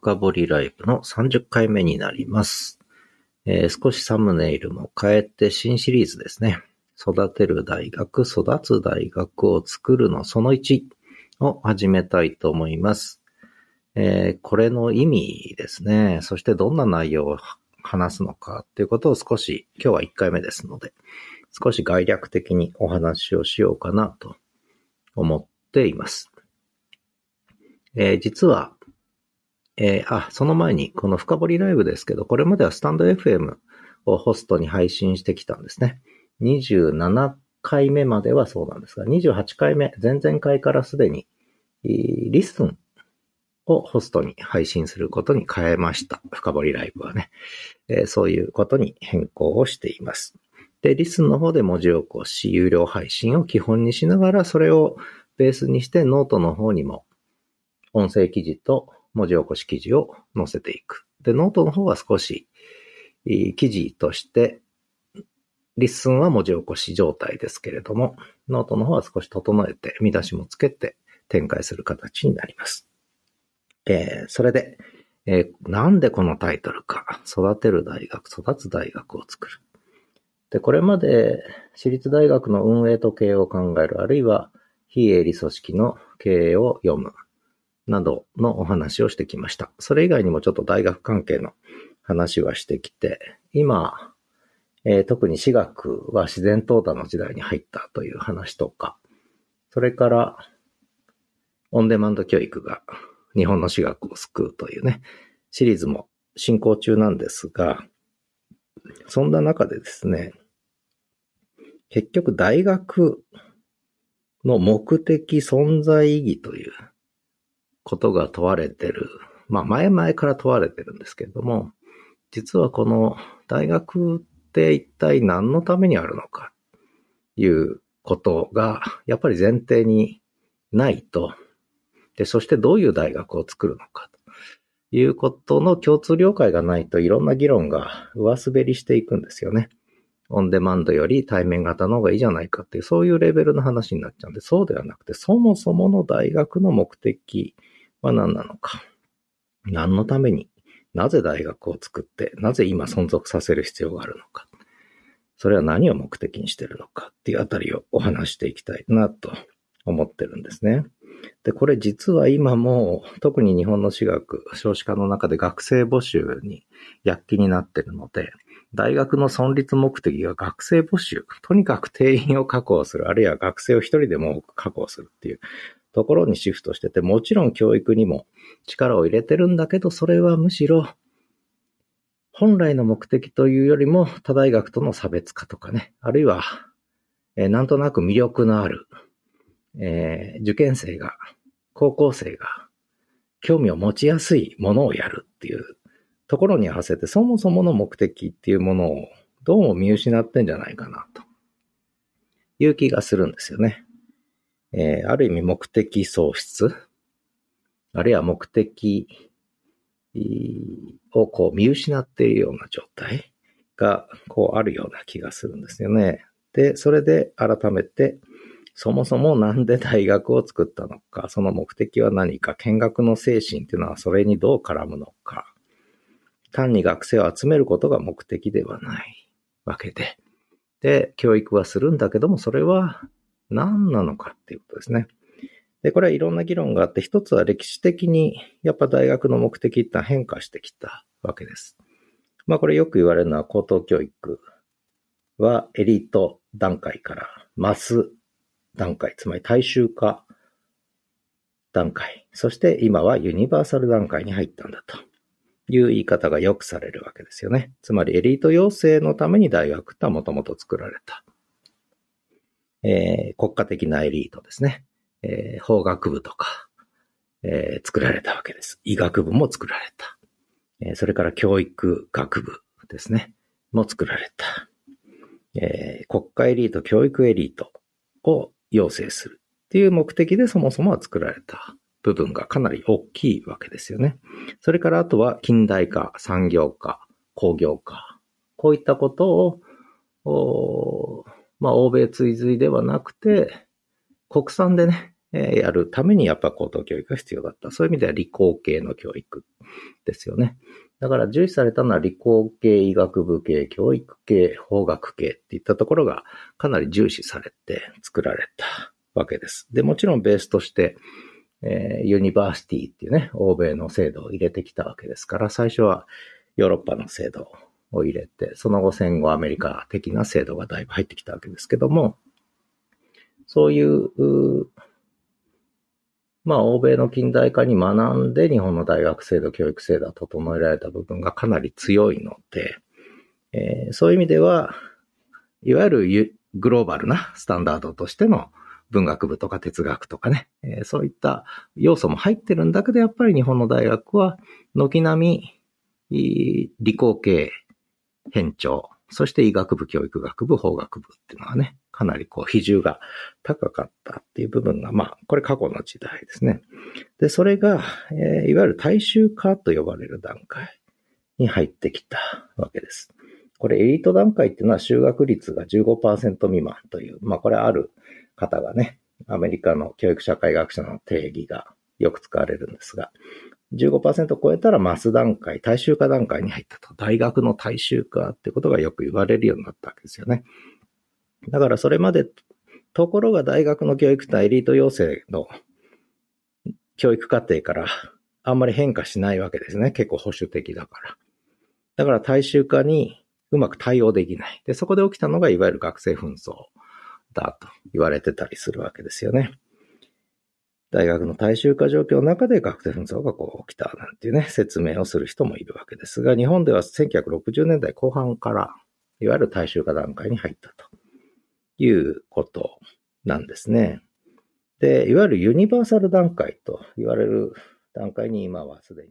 深掘りライブの30回目になります。えー、少しサムネイルも変えて新シリーズですね。育てる大学、育つ大学を作るのその1を始めたいと思います。えー、これの意味ですね。そしてどんな内容を話すのかっていうことを少し、今日は1回目ですので、少し概略的にお話をしようかなと思っています。えー、実はえー、あ、その前に、この深掘りライブですけど、これまではスタンド FM をホストに配信してきたんですね。27回目まではそうなんですが、28回目、前々回からすでに、リスンをホストに配信することに変えました。深掘りライブはね。えー、そういうことに変更をしています。で、リスンの方で文字起こし、有料配信を基本にしながら、それをベースにしてノートの方にも音声記事と文字起こし記事を載せていく。で、ノートの方は少し、記事として、リッスンは文字起こし状態ですけれども、ノートの方は少し整えて、見出しもつけて展開する形になります。えー、それで、えー、なんでこのタイトルか。育てる大学、育つ大学を作る。で、これまで私立大学の運営と経営を考える、あるいは非営利組織の経営を読むなどのお話をしてきました。それ以外にもちょっと大学関係の話はしてきて、今、えー、特に私学は自然淘汰の時代に入ったという話とか、それから、オンデマンド教育が日本の私学を救うというね、シリーズも進行中なんですが、そんな中でですね、結局大学の目的存在意義ということが問われてる。まあ、前々から問われてるんですけれども、実はこの大学って一体何のためにあるのか、いうことが、やっぱり前提にないと。で、そしてどういう大学を作るのか、ということの共通了解がないといろんな議論が上滑りしていくんですよね。オンデマンドより対面型の方がいいじゃないかっていう、そういうレベルの話になっちゃうんで、そうではなくて、そもそもの大学の目的は何なのか。何のために、なぜ大学を作って、なぜ今存続させる必要があるのか。それは何を目的にしてるのかっていうあたりをお話していきたいなと思ってるんですね。で、これ実は今も特に日本の私学、少子化の中で学生募集に躍起になってるので、大学の存立目的が学生募集、とにかく定員を確保する、あるいは学生を一人でも多く確保するっていう、ところにシフトしてて、もちろん教育にも力を入れてるんだけど、それはむしろ、本来の目的というよりも、他大学との差別化とかね、あるいは、えー、なんとなく魅力のある、えー、受験生が、高校生が、興味を持ちやすいものをやるっていうところに合わせて、そもそもの目的っていうものをどうも見失ってんじゃないかなと、いう気がするんですよね。えー、ある意味目的喪失、あるいは目的をこう見失っているような状態がこうあるような気がするんですよね。で、それで改めて、そもそもなんで大学を作ったのか、その目的は何か、見学の精神っていうのはそれにどう絡むのか、単に学生を集めることが目的ではないわけで、で、教育はするんだけども、それは何なのかっていうことですね。で、これはいろんな議論があって、一つは歴史的にやっぱ大学の目的って変化してきたわけです。まあこれよく言われるのは高等教育はエリート段階からマス段階、つまり大衆化段階、そして今はユニバーサル段階に入ったんだという言い方がよくされるわけですよね。つまりエリート養成のために大学ってはもともと作られた。えー、国家的なエリートですね。えー、法学部とか、えー、作られたわけです。医学部も作られた。えー、それから教育学部ですね。も作られた。えー、国家エリート、教育エリートを養成するっていう目的でそもそもは作られた部分がかなり大きいわけですよね。それからあとは近代化、産業化、工業化、こういったことを、まあ、欧米追随ではなくて、国産でね、えやるためにやっぱ高等教育が必要だった。そういう意味では理工系の教育ですよね。だから重視されたのは理工系、医学部系、教育系、法学系っていったところがかなり重視されて作られたわけです。で、もちろんベースとして、えー、ユニバーシティっていうね、欧米の制度を入れてきたわけですから、最初はヨーロッパの制度を入れて、その後戦後アメリカ的な制度がだいぶ入ってきたわけですけども、そういう、まあ、欧米の近代化に学んで日本の大学制度、教育制度は整えられた部分がかなり強いので、えー、そういう意味では、いわゆるグローバルなスタンダードとしての文学部とか哲学とかね、えー、そういった要素も入ってるんだけど、やっぱり日本の大学は軒並み理工系編長、そして医学部、教育学部、法学部っていうのはね、かなりこう比重が高かったっていう部分が、まあ、これ過去の時代ですね。で、それが、えー、いわゆる大衆化と呼ばれる段階に入ってきたわけです。これエリート段階っていうのは就学率が15%未満という、まあこれある方がね、アメリカの教育社会学者の定義がよく使われるんですが、15%超えたらマス段階、大衆化段階に入ったと。大学の大衆化ってことがよく言われるようになったわけですよね。だからそれまで、ところが大学の教育とエリート養成の教育課程からあんまり変化しないわけですね。結構保守的だから。だから大衆化にうまく対応できない。で、そこで起きたのがいわゆる学生紛争だと言われてたりするわけですよね。大学の大衆化状況の中で学生紛争がこう起きたなんていうね、説明をする人もいるわけですが、日本では1960年代後半から、いわゆる大衆化段階に入ったということなんですね。で、いわゆるユニバーサル段階と言われる段階に今はすでに